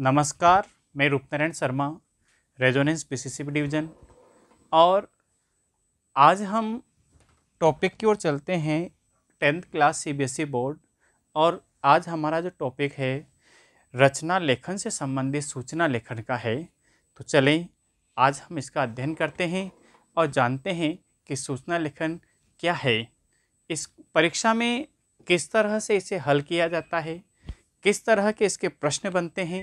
नमस्कार मैं Roopnarayan Sharma Resonance C division और आज हम टॉपिक की ओर चलते हैं टेंथ क्लास सीबीएसई बोर्ड और आज हमारा जो टॉपिक है रचना लेखन से संबंधित सूचना लेखन का है तो चलें आज हम इसका अध्ययन करते हैं और जानते हैं कि सूचना लेखन क्या है इस परीक्षा में किस तरह से इसे हल किया जाता है किस तरह के इसके प्रश्न बनते हैं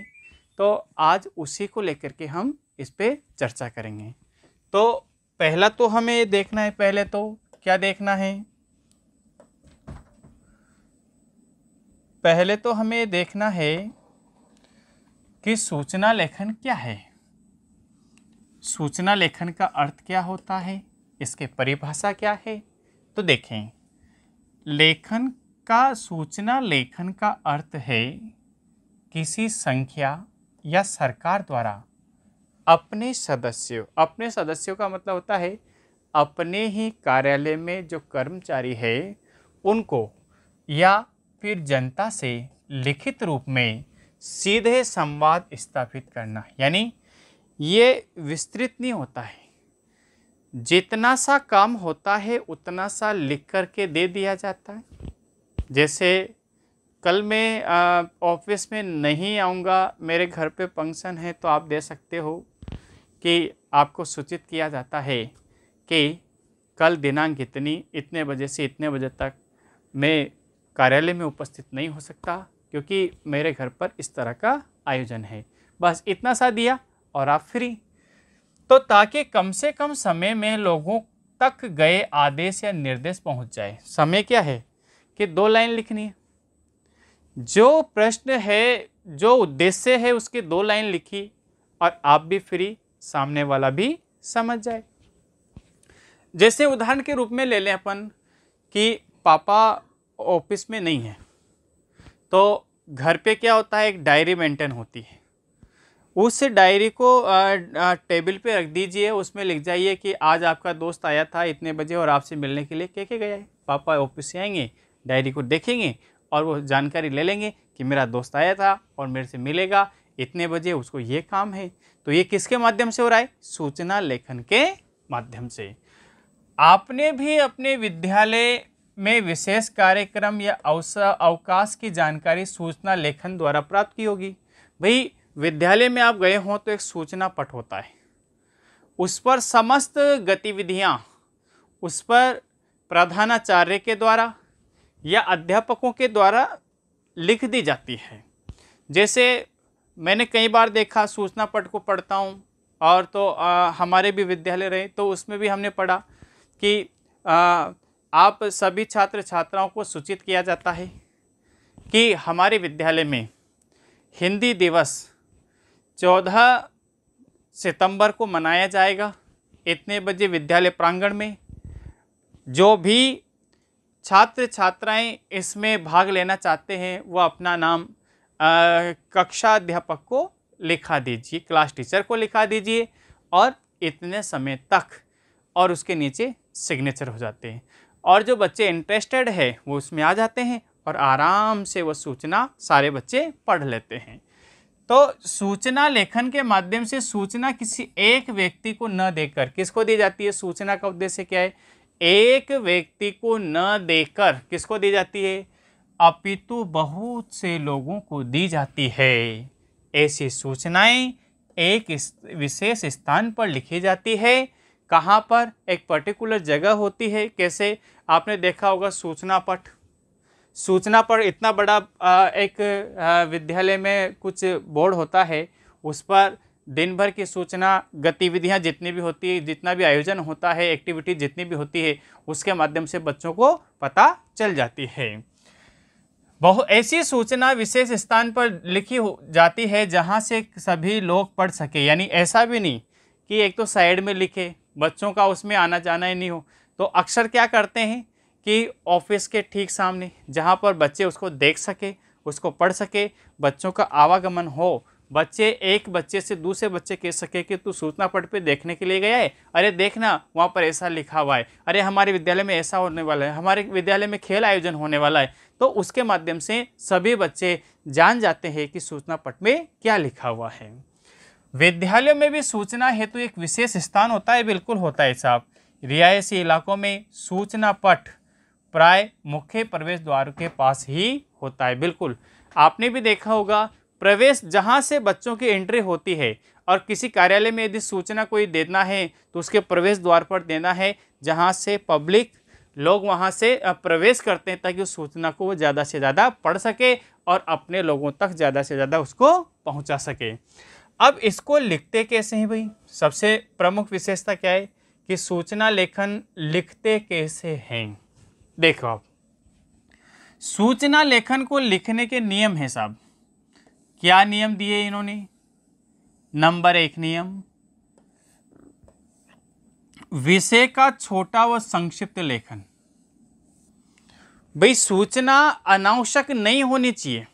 तो आज उसी को लेकर के हम इस पर चर्चा करेंगे तो पहला तो हमें देखना है पहले तो क्या देखना है पहले तो हमें देखना है कि सूचना लेखन क्या है सूचना लेखन का अर्थ क्या होता है इसके परिभाषा क्या है तो देखें लेखन का सूचना लेखन का अर्थ है किसी संख्या या सरकार द्वारा अपने सदस्यों अपने सदस्यों का मतलब होता है अपने ही कार्यालय में जो कर्मचारी है उनको या फिर जनता से लिखित रूप में सीधे संवाद स्थापित करना यानी ये विस्तृत नहीं होता है जितना सा काम होता है उतना सा लिख कर के दे दिया जाता है जैसे कल मैं ऑफिस में नहीं आऊँगा मेरे घर पे फंक्शन है तो आप दे सकते हो कि आपको सूचित किया जाता है कि कल दिनांक इतनी इतने बजे से इतने बजे तक मैं कार्यालय में उपस्थित नहीं हो सकता क्योंकि मेरे घर पर इस तरह का आयोजन है बस इतना सा दिया और आप फ्री तो ताकि कम से कम समय में लोगों तक गए आदेश या निर्देश पहुंच जाए समय क्या है कि दो लाइन लिखनी है जो प्रश्न है जो उद्देश्य है उसके दो लाइन लिखी और आप भी फ्री सामने वाला भी समझ जाए जैसे उदाहरण के रूप में ले लें अपन कि पापा ऑफिस में नहीं है तो घर पे क्या होता है एक डायरी मेंटेन होती है उस डायरी को टेबल पे रख दीजिए उसमें लिख जाइए कि आज आपका दोस्त आया था इतने बजे और आपसे मिलने के लिए कह के गया है पापा ऑफिस से आएंगे डायरी को देखेंगे और वो जानकारी ले लेंगे कि मेरा दोस्त आया था और मेरे से मिलेगा इतने बजे उसको ये काम है तो ये किसके माध्यम से हो रहा है सूचना लेखन के माध्यम से आपने भी अपने विद्यालय में विशेष कार्यक्रम या अवसर अवकाश की जानकारी सूचना लेखन द्वारा प्राप्त की होगी भाई विद्यालय में आप गए हों तो एक सूचना पट होता है उस पर समस्त गतिविधियाँ उस पर प्रधानाचार्य के द्वारा या अध्यापकों के द्वारा लिख दी जाती है जैसे मैंने कई बार देखा सूचना पट को पढ़ता हूँ और तो आ, हमारे भी विद्यालय रहे तो उसमें भी हमने पढ़ा कि आ, आप सभी छात्र छात्राओं को सूचित किया जाता है कि हमारे विद्यालय में हिंदी दिवस चौदह सितंबर को मनाया जाएगा इतने बजे विद्यालय प्रांगण में जो भी छात्र छात्राएं इसमें भाग लेना चाहते हैं वह अपना नाम कक्षा अध्यापक को लिखा दीजिए क्लास टीचर को लिखा दीजिए और इतने समय तक और उसके नीचे सिग्नेचर हो जाते हैं और जो बच्चे इंटरेस्टेड है वो उसमें आ जाते हैं और आराम से वो सूचना सारे बच्चे पढ़ लेते हैं तो सूचना लेखन के माध्यम से सूचना किसी एक व्यक्ति को न देकर किसको दी जाती है सूचना का उद्देश्य क्या है एक व्यक्ति को न देकर किसको दी जाती है अपितु बहुत से लोगों को दी जाती है ऐसी सूचनाएं एक विशेष स्थान पर लिखी जाती है कहाँ पर एक पर्टिकुलर जगह होती है कैसे आपने देखा होगा सूचना पट सूचना पर इतना बड़ा एक विद्यालय में कुछ बोर्ड होता है उस पर दिन भर की सूचना गतिविधियां जितनी भी होती है जितना भी आयोजन होता है एक्टिविटी जितनी भी होती है उसके माध्यम से बच्चों को पता चल जाती है बहु ऐसी सूचना विशेष स्थान पर लिखी जाती है जहाँ से सभी लोग पढ़ सके यानी ऐसा भी नहीं कि एक तो साइड में लिखे बच्चों का उसमें आना जाना ही नहीं हो तो अक्सर क्या करते हैं कि ऑफिस के ठीक सामने जहाँ पर बच्चे उसको देख सके उसको पढ़ सके बच्चों का आवागमन हो बच्चे एक बच्चे से दूसरे बच्चे कह सके कि तू सूचना पट पे देखने के लिए गया है अरे देखना वहाँ पर ऐसा लिखा हुआ है अरे हमारे विद्यालय में ऐसा होने वाला है हमारे विद्यालय में खेल आयोजन होने वाला है तो उसके माध्यम से सभी बच्चे जान जाते हैं कि सूचना पट में क्या लिखा हुआ है विद्यालयों में भी सूचना हेतु तो एक विशेष स्थान होता है बिल्कुल होता है साहब रियायसी इलाकों में सूचना पट प्राय मुख्य प्रवेश द्वार के पास ही होता है बिल्कुल आपने भी देखा होगा प्रवेश जहाँ से बच्चों की एंट्री होती है और किसी कार्यालय में यदि सूचना कोई देना है तो उसके प्रवेश द्वार पर देना है जहाँ से पब्लिक लोग वहाँ से प्रवेश करते हैं ताकि उस सूचना को वो ज़्यादा से ज़्यादा पढ़ सके और अपने लोगों तक ज़्यादा से ज़्यादा उसको पहुँचा सके अब इसको लिखते कैसे हैं भाई सबसे प्रमुख विशेषता क्या है कि सूचना लेखन लिखते कैसे हैं देखो आप सूचना लेखन को लिखने के नियम हैं साहब क्या नियम दिए इन्होंने नंबर एक नियम विषय का छोटा व संक्षिप्त लेखन भाई सूचना अनावश्यक नहीं होनी चाहिए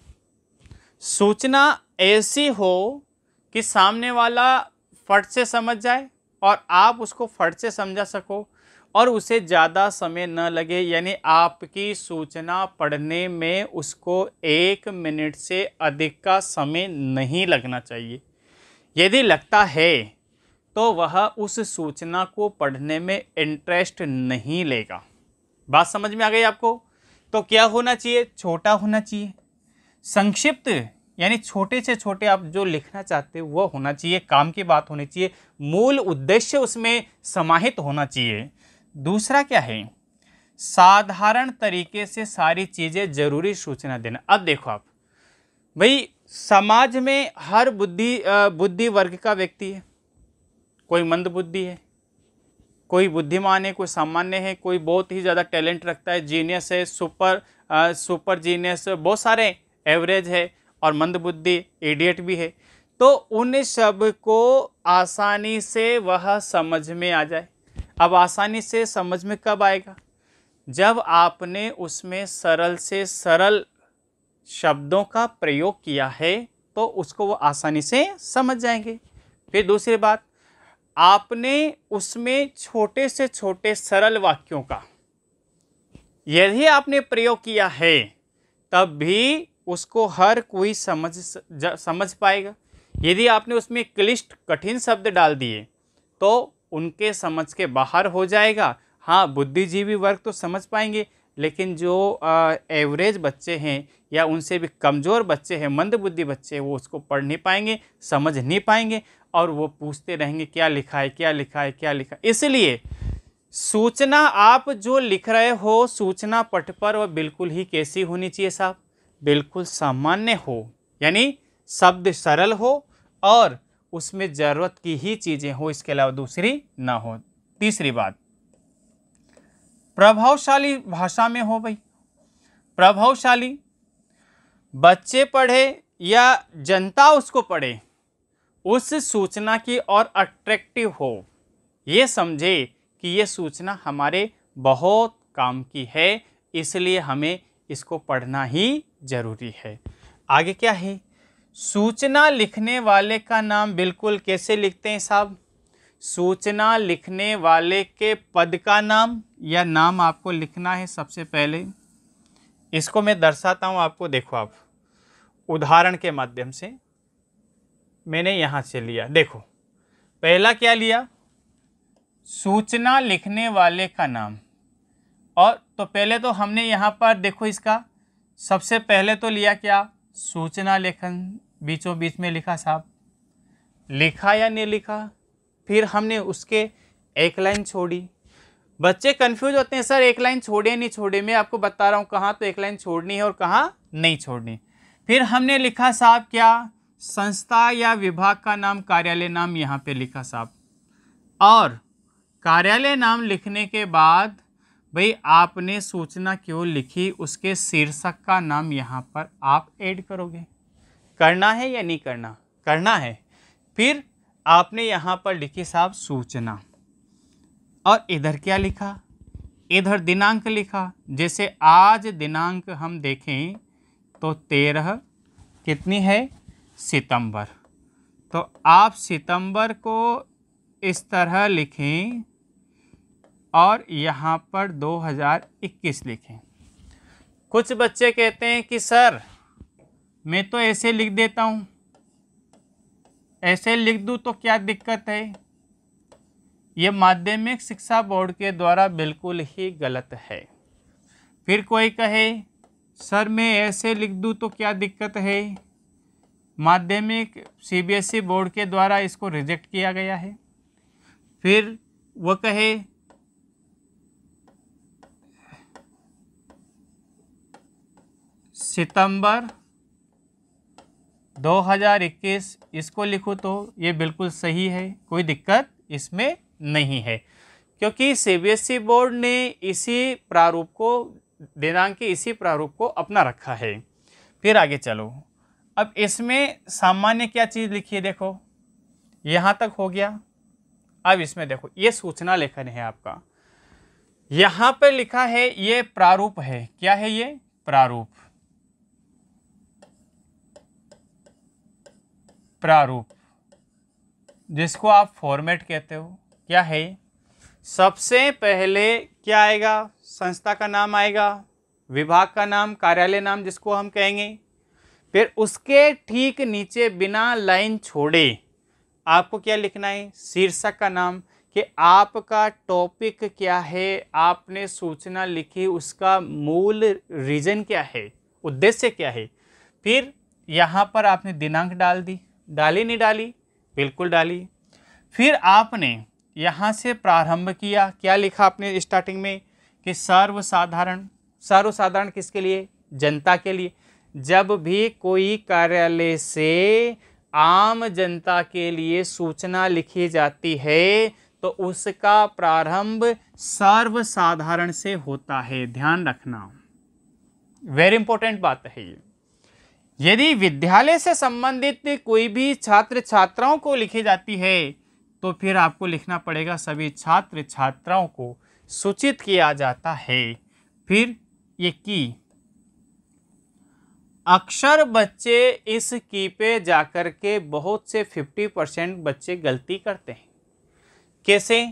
सूचना ऐसी हो कि सामने वाला फट से समझ जाए और आप उसको फट से समझा सको और उसे ज़्यादा समय न लगे यानी आपकी सूचना पढ़ने में उसको एक मिनट से अधिक का समय नहीं लगना चाहिए यदि लगता है तो वह उस सूचना को पढ़ने में इंटरेस्ट नहीं लेगा बात समझ में आ गई आपको तो क्या होना चाहिए छोटा होना चाहिए संक्षिप्त यानी छोटे से छोटे आप जो लिखना चाहते हो वह होना चाहिए काम की बात होनी चाहिए मूल उद्देश्य उसमें समाहित होना चाहिए दूसरा क्या है साधारण तरीके से सारी चीज़ें ज़रूरी सूचना देना अब देखो आप भाई समाज में हर बुद्धि बुद्धि वर्ग का व्यक्ति है कोई मंद बुद्धि है कोई बुद्धिमान है कोई सामान्य है कोई बहुत ही ज़्यादा टैलेंट रखता है जीनियस है सुपर आ, सुपर जीनियस बहुत सारे एवरेज है और मंद बुद्धि एडियट भी है तो उन सब को आसानी से वह समझ में आ जाए अब आसानी से समझ में कब आएगा जब आपने उसमें सरल से सरल शब्दों का प्रयोग किया है तो उसको वो आसानी से समझ जाएंगे फिर दूसरी बात आपने उसमें छोटे से छोटे सरल वाक्यों का यदि आपने प्रयोग किया है तब भी उसको हर कोई समझ समझ पाएगा यदि आपने उसमें क्लिष्ट कठिन शब्द डाल दिए तो उनके समझ के बाहर हो जाएगा हाँ बुद्धिजीवी वर्ग तो समझ पाएंगे लेकिन जो आ, एवरेज बच्चे हैं या उनसे भी कमज़ोर बच्चे हैं मंद बुद्धि बच्चे हैं वो उसको पढ़ नहीं पाएंगे समझ नहीं पाएंगे और वो पूछते रहेंगे क्या लिखा है क्या लिखा है क्या लिखा है इसलिए सूचना आप जो लिख रहे हो सूचना पट पर वह बिल्कुल ही कैसी होनी चाहिए साहब बिल्कुल सामान्य हो यानी शब्द सरल हो और उसमें ज़रूरत की ही चीज़ें हो इसके अलावा दूसरी ना हो तीसरी बात प्रभावशाली भाषा में हो भाई प्रभावशाली बच्चे पढ़े या जनता उसको पढ़े उस सूचना की और अट्रैक्टिव हो ये समझे कि ये सूचना हमारे बहुत काम की है इसलिए हमें इसको पढ़ना ही ज़रूरी है आगे क्या है सूचना लिखने वाले का नाम बिल्कुल कैसे लिखते हैं साहब सूचना लिखने वाले के पद का नाम या नाम आपको लिखना है सबसे पहले इसको मैं दर्शाता हूँ आपको देखो आप उदाहरण के माध्यम से मैंने यहाँ से लिया देखो पहला क्या लिया सूचना लिखने वाले का नाम और तो पहले तो हमने यहाँ पर देखो इसका सबसे पहले तो लिया क्या सूचना लेखन बीचों बीच में लिखा साहब लिखा या नहीं लिखा फिर हमने उसके एक लाइन छोड़ी बच्चे कंफ्यूज होते हैं सर एक लाइन छोड़े नहीं छोड़े मैं आपको बता रहा हूँ कहाँ तो एक लाइन छोड़नी है और कहाँ नहीं छोड़नी फिर हमने लिखा साहब क्या संस्था या विभाग का नाम कार्यालय नाम यहाँ पे लिखा साहब और कार्यालय नाम लिखने के बाद भाई आपने सूचना क्यों लिखी उसके शीर्षक का नाम यहाँ पर आप एड करोगे करना है या नहीं करना करना है फिर आपने यहाँ पर लिखी साहब सूचना और इधर क्या लिखा इधर दिनांक लिखा जैसे आज दिनांक हम देखें तो तेरह कितनी है सितंबर तो आप सितंबर को इस तरह लिखें और यहाँ पर 2021 लिखें कुछ बच्चे कहते हैं कि सर मैं तो ऐसे लिख देता हूँ ऐसे लिख दूँ तो क्या दिक्कत है ये माध्यमिक शिक्षा बोर्ड के द्वारा बिल्कुल ही गलत है फिर कोई कहे सर मैं ऐसे लिख दूँ तो क्या दिक्कत है माध्यमिक सीबीएसई बोर्ड के द्वारा इसको रिजेक्ट किया गया है फिर वो कहे सितंबर 2021 इसको लिखो तो ये बिल्कुल सही है कोई दिक्कत इसमें नहीं है क्योंकि सी e बोर्ड ने इसी प्रारूप को दिनांक के इसी प्रारूप को अपना रखा है फिर आगे चलो अब इसमें सामान्य क्या चीज़ लिखी है देखो यहाँ तक हो गया अब इसमें देखो ये सूचना लेखन है आपका यहाँ पर लिखा है ये प्रारूप है क्या है ये प्रारूप प्रारूप जिसको आप फॉर्मेट कहते हो क्या है सबसे पहले क्या आएगा संस्था का नाम आएगा विभाग का नाम कार्यालय नाम जिसको हम कहेंगे फिर उसके ठीक नीचे बिना लाइन छोड़े आपको क्या लिखना है शीर्षक का नाम कि आपका टॉपिक क्या है आपने सूचना लिखी उसका मूल रीज़न क्या है उद्देश्य क्या है फिर यहाँ पर आपने दिनांक डाल दी डाली नहीं डाली बिल्कुल डाली फिर आपने यहाँ से प्रारंभ किया क्या लिखा आपने स्टार्टिंग में कि सर्वसाधारण सर्वसाधारण किसके लिए जनता के लिए जब भी कोई कार्यालय से आम जनता के लिए सूचना लिखी जाती है तो उसका प्रारंभ सर्वसाधारण से होता है ध्यान रखना वेरी इंपॉर्टेंट बात है ये यदि विद्यालय से संबंधित कोई भी छात्र छात्राओं को लिखी जाती है तो फिर आपको लिखना पड़ेगा सभी छात्र छात्राओं को सूचित किया जाता है फिर ये की अक्सर बच्चे इस की पे जाकर के बहुत से फिफ्टी परसेंट बच्चे गलती करते हैं कैसे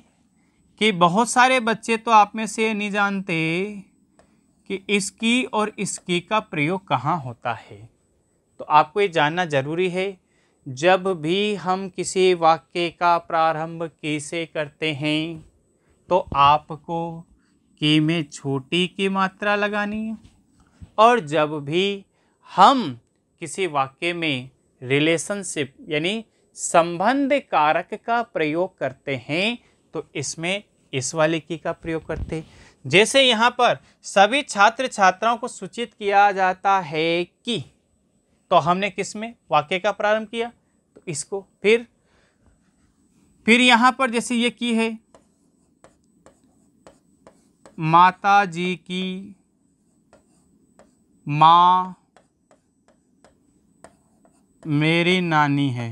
कि बहुत सारे बच्चे तो आप में से नहीं जानते कि इसकी और इसकी का प्रयोग कहाँ होता है तो आपको ये जानना ज़रूरी है जब भी हम किसी वाक्य का प्रारंभ के से करते हैं तो आपको के में छोटी की मात्रा लगानी है और जब भी हम किसी वाक्य में रिलेशनशिप यानी संबंध कारक का प्रयोग करते हैं तो इसमें इस वाले की का प्रयोग करते जैसे यहाँ पर सभी छात्र छात्राओं को सूचित किया जाता है कि तो हमने किस में वाक्य का प्रारंभ किया तो इसको फिर फिर यहां पर जैसे ये की है माता जी की माँ मेरी नानी है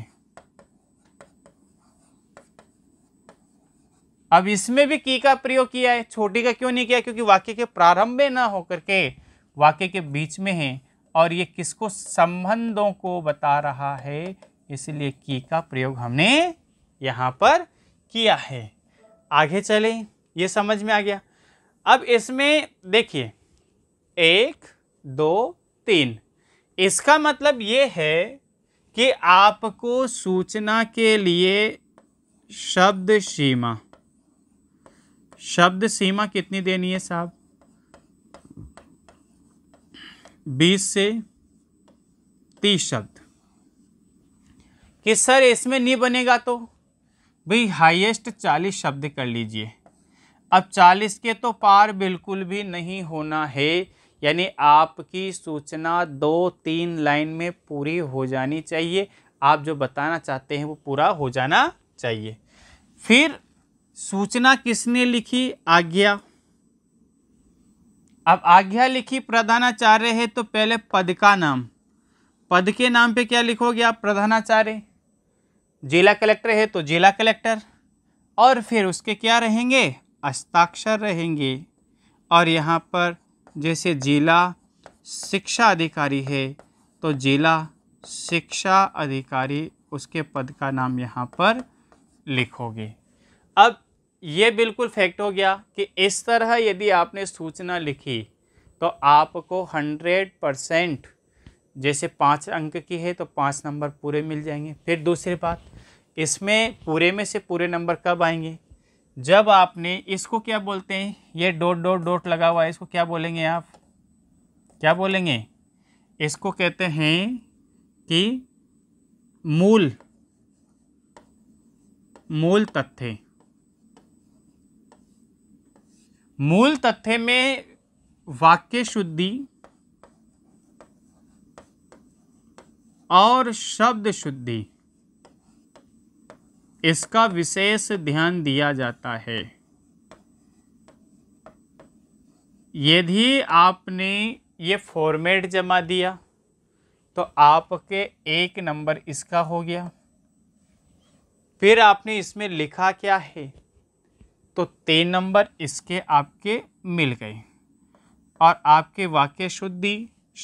अब इसमें भी की का प्रयोग किया है छोटी का क्यों नहीं किया क्योंकि वाक्य के प्रारंभ में ना होकर के वाक्य के बीच में है और ये किसको संबंधों को बता रहा है इसलिए की का प्रयोग हमने यहाँ पर किया है आगे चले ये समझ में आ गया अब इसमें देखिए एक दो तीन इसका मतलब ये है कि आपको सूचना के लिए शब्द सीमा शब्द सीमा कितनी देनी है साहब बीस से तीस शब्द कि सर इसमें नहीं बनेगा तो भाई हाईएस्ट चालीस शब्द कर लीजिए अब चालीस के तो पार बिल्कुल भी नहीं होना है यानी आपकी सूचना दो तीन लाइन में पूरी हो जानी चाहिए आप जो बताना चाहते हैं वो पूरा हो जाना चाहिए फिर सूचना किसने लिखी आज्ञा अब आज्ञा लिखी प्रधानाचार्य है तो पहले पद का नाम पद के नाम पे क्या लिखोगे आप प्रधानाचार्य जिला कलेक्टर है तो जिला कलेक्टर और फिर उसके क्या रहेंगे हस्ताक्षर रहेंगे और यहाँ पर जैसे जिला शिक्षा अधिकारी है तो जिला शिक्षा अधिकारी उसके पद का नाम यहाँ पर लिखोगे अब ये बिल्कुल फैक्ट हो गया कि इस तरह यदि आपने सूचना लिखी तो आपको हंड्रेड परसेंट जैसे पाँच अंक की है तो पाँच नंबर पूरे मिल जाएंगे फिर दूसरी बात इसमें पूरे में से पूरे नंबर कब आएंगे जब आपने इसको क्या बोलते हैं ये डॉट डॉट डॉट लगा हुआ है इसको क्या बोलेंगे आप क्या बोलेंगे इसको कहते हैं कि मूल मूल तथ्य मूल तथ्य में वाक्य शुद्धि और शब्द शुद्धि इसका विशेष ध्यान दिया जाता है यदि आपने ये फॉर्मेट जमा दिया तो आपके एक नंबर इसका हो गया फिर आपने इसमें लिखा क्या है तो तीन नंबर इसके आपके मिल गए और आपके वाक्य शुद्धि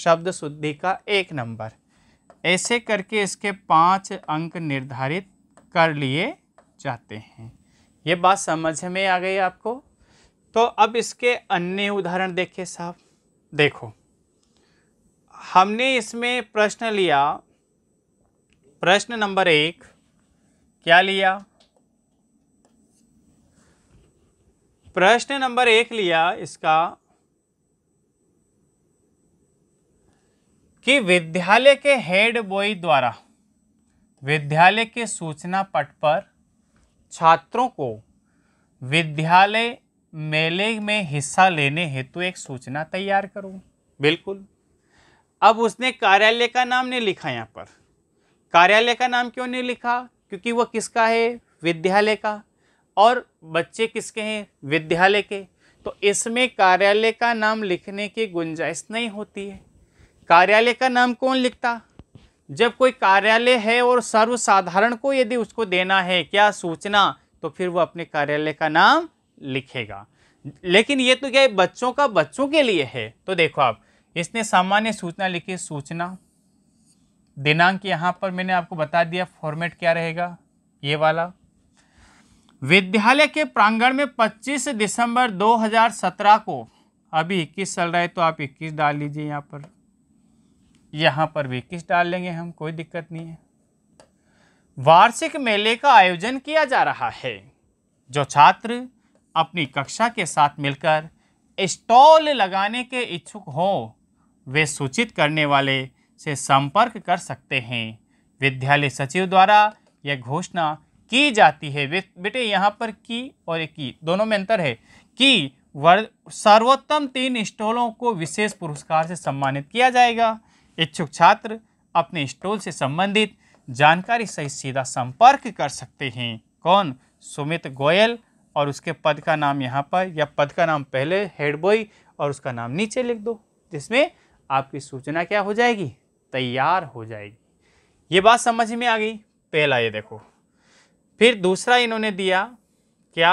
शब्द शुद्धि का एक नंबर ऐसे करके इसके पांच अंक निर्धारित कर लिए जाते हैं ये बात समझ में आ गई आपको तो अब इसके अन्य उदाहरण देखिए साहब देखो हमने इसमें प्रश्न लिया प्रश्न नंबर एक क्या लिया प्रश्न नंबर एक लिया इसका कि विद्यालय के हेड बॉय द्वारा विद्यालय के सूचना पट पर छात्रों को विद्यालय मेले में हिस्सा लेने हेतु एक सूचना तैयार करो बिल्कुल अब उसने कार्यालय का नाम नहीं लिखा यहाँ पर कार्यालय का नाम क्यों नहीं लिखा क्योंकि वह किसका है विद्यालय का और बच्चे किसके हैं विद्यालय के तो इसमें कार्यालय का नाम लिखने की गुंजाइश नहीं होती है कार्यालय का नाम कौन लिखता जब कोई कार्यालय है और सर्वसाधारण को यदि उसको देना है क्या सूचना तो फिर वो अपने कार्यालय का नाम लिखेगा लेकिन ये तो क्या है बच्चों का बच्चों के लिए है तो देखो आप इसने सामान्य सूचना लिखी सूचना दिनांक यहाँ पर मैंने आपको बता दिया फॉर्मेट क्या रहेगा ये वाला विद्यालय के प्रांगण में 25 दिसंबर 2017 को अभी इक्कीस चल रहा है तो आप इक्कीस डाल लीजिए यहाँ पर यहाँ पर भी इक्कीस डाल लेंगे हम कोई दिक्कत नहीं है वार्षिक मेले का आयोजन किया जा रहा है जो छात्र अपनी कक्षा के साथ मिलकर स्टॉल लगाने के इच्छुक हों वे सूचित करने वाले से संपर्क कर सकते हैं विद्यालय सचिव द्वारा यह घोषणा की जाती है बेटे यहाँ पर की और एक की दोनों में अंतर है कि सर्वोत्तम तीन स्टॉलों को विशेष पुरस्कार से सम्मानित किया जाएगा इच्छुक छात्र अपने स्टॉल से संबंधित जानकारी सहित सीधा संपर्क कर सकते हैं कौन सुमित गोयल और उसके पद का नाम यहाँ पर या पद का नाम पहले हेड बॉय और उसका नाम नीचे लिख दो जिसमें आपकी सूचना क्या हो जाएगी तैयार हो जाएगी ये बात समझ में आ गई पहला ये देखो फिर दूसरा इन्होंने दिया क्या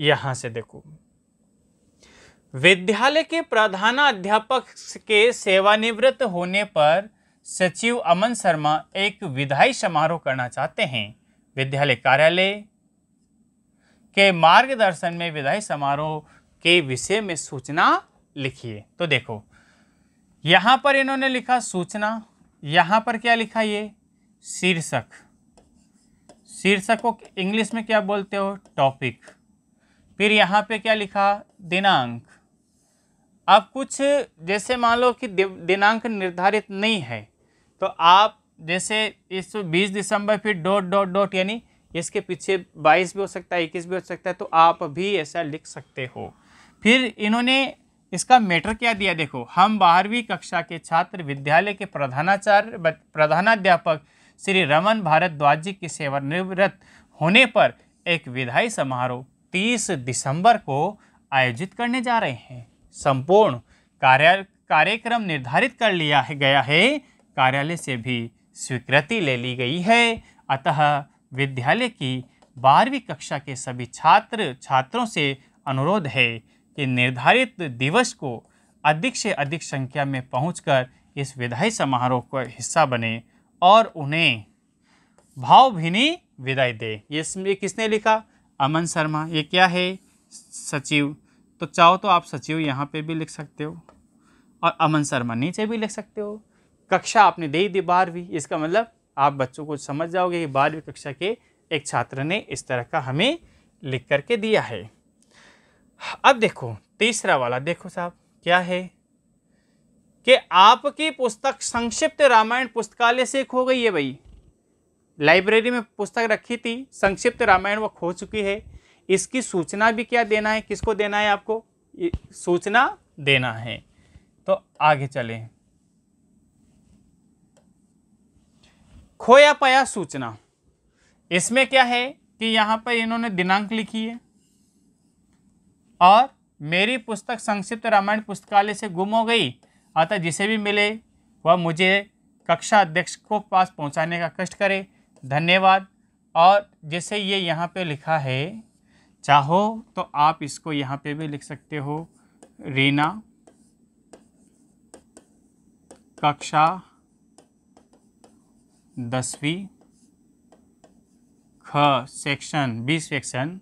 यहां से देखो विद्यालय के प्रधानाध्यापक के सेवानिवृत्त होने पर सचिव अमन शर्मा एक विधायी समारोह करना चाहते हैं विद्यालय कार्यालय के मार्गदर्शन में विधायी समारोह के विषय में सूचना लिखिए तो देखो यहां पर इन्होंने लिखा सूचना यहां पर क्या लिखा ये शीर्षक शीर्षक को इंग्लिश में क्या बोलते हो टॉपिक फिर यहाँ पे क्या लिखा दिनांक अब कुछ जैसे मान लो कि दिनांक निर्धारित नहीं है तो आप जैसे इस बीस दिसंबर फिर डॉट डॉट डॉट यानी इसके पीछे बाईस भी हो सकता है इक्कीस भी हो सकता है तो आप भी ऐसा लिख सकते हो फिर इन्होंने इसका मैटर क्या दिया देखो हम बारहवीं कक्षा के छात्र विद्यालय के प्रधानाचार्य प्रधानाध्यापक श्री रमन भारद्वाज जी के सेवानिवृत्त होने पर एक विधायी समारोह 30 दिसंबर को आयोजित करने जा रहे हैं संपूर्ण कार्य कार्यक्रम निर्धारित कर लिया है गया है कार्यालय से भी स्वीकृति ले ली गई है अतः विद्यालय की बारहवीं कक्षा के सभी छात्र छात्रों से अनुरोध है कि निर्धारित दिवस को अधिक से अधिक संख्या में पहुंचकर इस विधायी समारोह का हिस्सा बने और उन्हें भावभीनी विदाई दे ये किसने लिखा अमन शर्मा ये क्या है सचिव तो चाहो तो आप सचिव यहाँ पे भी लिख सकते हो और अमन शर्मा नीचे भी लिख सकते हो कक्षा आपने दे दी बारहवीं इसका मतलब आप बच्चों को समझ जाओगे कि बारहवीं कक्षा के एक छात्र ने इस तरह का हमें लिख करके दिया है अब देखो तीसरा वाला देखो साहब क्या है कि आपकी पुस्तक संक्षिप्त रामायण पुस्तकालय से खो गई है भाई लाइब्रेरी में पुस्तक रखी थी संक्षिप्त रामायण वो खो चुकी है इसकी सूचना भी क्या देना है किसको देना है आपको सूचना देना है तो आगे चलें खोया पाया सूचना इसमें क्या है कि यहाँ पर इन्होंने दिनांक लिखी है और मेरी पुस्तक संक्षिप्त रामायण पुस्तकालय से गुम हो गई अतः जिसे भी मिले वह मुझे कक्षा अध्यक्ष को पास पहुंचाने का कष्ट करे धन्यवाद और जैसे ये यहाँ पे लिखा है चाहो तो आप इसको यहाँ पे भी लिख सकते हो रीना कक्षा दसवीं ख सेक्शन बी सेक्शन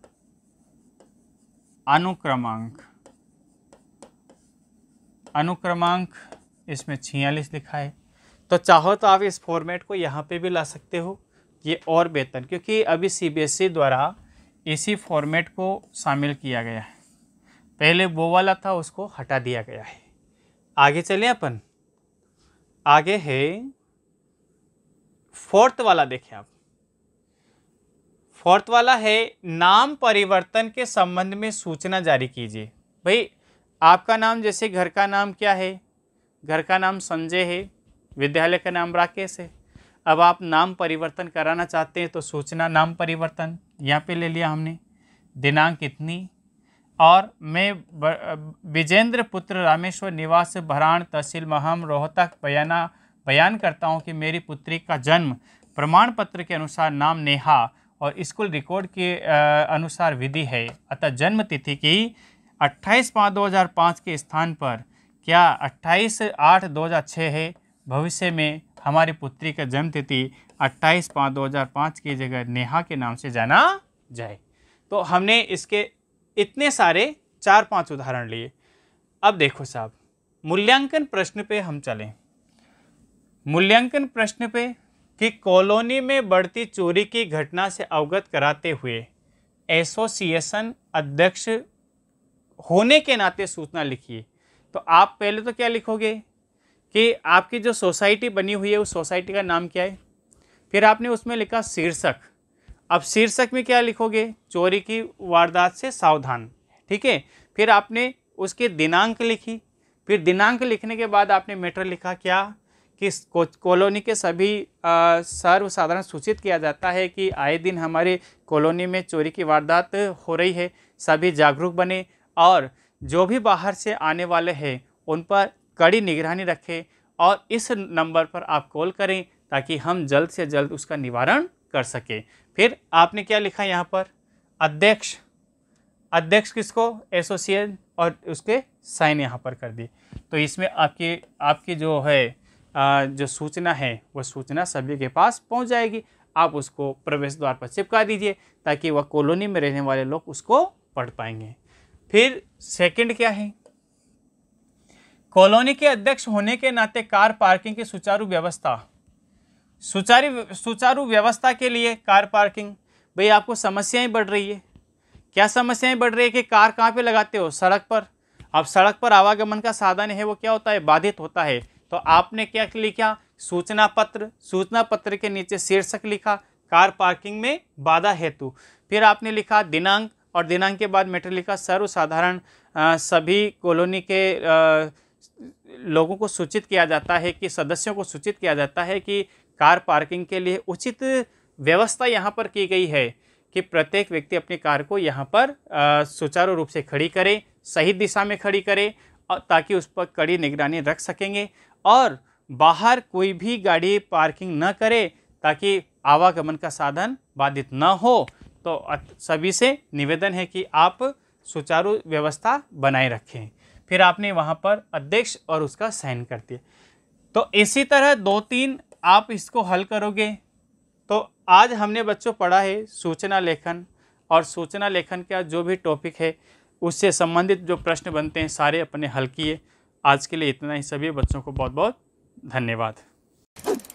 अनुक्रमांक अनुक्रमांक इसमें छियालीस लिखा है तो चाहो तो आप इस फॉर्मेट को यहाँ पे भी ला सकते हो ये और बेहतर क्योंकि अभी सीबीएसई e द्वारा इसी फॉर्मेट को शामिल किया गया है पहले वो वाला था उसको हटा दिया गया है आगे चलें अपन आगे है फोर्थ वाला देखें आप फोर्थ वाला है नाम परिवर्तन के संबंध में सूचना जारी कीजिए भाई आपका नाम जैसे घर का नाम क्या है घर का नाम संजय है विद्यालय का नाम राकेश है अब आप नाम परिवर्तन कराना चाहते हैं तो सूचना नाम परिवर्तन यहाँ पे ले लिया हमने दिनांक इतनी और मैं विजेंद्र पुत्र रामेश्वर निवास भरान तहसील महम रोहतक बयाना बयान करता हूँ कि मेरी पुत्री का जन्म प्रमाण पत्र के अनुसार नाम नेहा और स्कूल रिकॉर्ड के अनुसार विधि है अतः जन्म तिथि की अट्ठाईस पाँच दो हज़ार पाँच के स्थान पर क्या अट्ठाईस आठ दो हज़ार छः है भविष्य में हमारी पुत्री का जन्म तिथि अट्ठाईस पाँच दो हज़ार पाँच की जगह नेहा के नाम से जाना जाए तो हमने इसके इतने सारे चार पांच उदाहरण लिए अब देखो साहब मूल्यांकन प्रश्न पे हम चलें मूल्यांकन प्रश्न पे कि कॉलोनी में बढ़ती चोरी की घटना से अवगत कराते हुए एसोसिएशन अध्यक्ष होने के नाते सूचना लिखिए तो आप पहले तो क्या लिखोगे कि आपकी जो सोसाइटी बनी हुई है उस सोसाइटी का नाम क्या है फिर आपने उसमें लिखा शीर्षक अब शीर्षक में क्या लिखोगे चोरी की वारदात से सावधान ठीक है फिर आपने उसके दिनांक लिखी फिर दिनांक लिखने के बाद आपने मैटर लिखा क्या कि कॉलोनी के सभी सर्वसाधारण सूचित किया जाता है कि आए दिन हमारे कॉलोनी में चोरी की वारदात हो रही है सभी जागरूक बने और जो भी बाहर से आने वाले हैं उन पर कड़ी निगरानी रखें और इस नंबर पर आप कॉल करें ताकि हम जल्द से जल्द उसका निवारण कर सकें फिर आपने क्या लिखा यहाँ पर अध्यक्ष अध्यक्ष किसको एसोसिएट और उसके साइन यहाँ पर कर दिए तो इसमें आपकी आपकी जो है जो सूचना है वह सूचना सभी के पास पहुँच जाएगी आप उसको प्रवेश द्वार पर चिपका दीजिए ताकि वह कॉलोनी में रहने वाले लोग उसको पढ़ पाएंगे फिर सेकंड क्या है कॉलोनी के अध्यक्ष होने के नाते कार पार्किंग की सुचारू व्यवस्था सुचारू सुचारू व्यवस्था के लिए कार पार्किंग भाई आपको समस्याएं बढ़ रही है क्या समस्याएं बढ़ रही है कि कार कहाँ पे लगाते हो सड़क पर अब सड़क पर आवागमन का साधन है वो क्या होता है बाधित होता है तो आपने क्या लिखा सूचना पत्र सूचना पत्र के नीचे शीर्षक लिखा कार पार्किंग में बाधा हेतु फिर आपने लिखा दिनांक और दिनांक के बाद मेट्रोलिका सर्वसाधारण सभी कॉलोनी के आ, लोगों को सूचित किया जाता है कि सदस्यों को सूचित किया जाता है कि कार पार्किंग के लिए उचित व्यवस्था यहाँ पर की गई है कि प्रत्येक व्यक्ति अपनी कार को यहाँ पर सुचारू रूप से खड़ी करे सही दिशा में खड़ी करे ताकि उस पर कड़ी निगरानी रख सकेंगे और बाहर कोई भी गाड़ी पार्किंग न करे ताकि आवागमन का साधन बाधित न हो तो सभी से निवेदन है कि आप सुचारू व्यवस्था बनाए रखें फिर आपने वहाँ पर अध्यक्ष और उसका साइन कर दिया तो इसी तरह दो तीन आप इसको हल करोगे तो आज हमने बच्चों पढ़ा है सूचना लेखन और सूचना लेखन का जो भी टॉपिक है उससे संबंधित जो प्रश्न बनते हैं सारे अपने हल किए आज के लिए इतना ही सभी बच्चों को बहुत बहुत धन्यवाद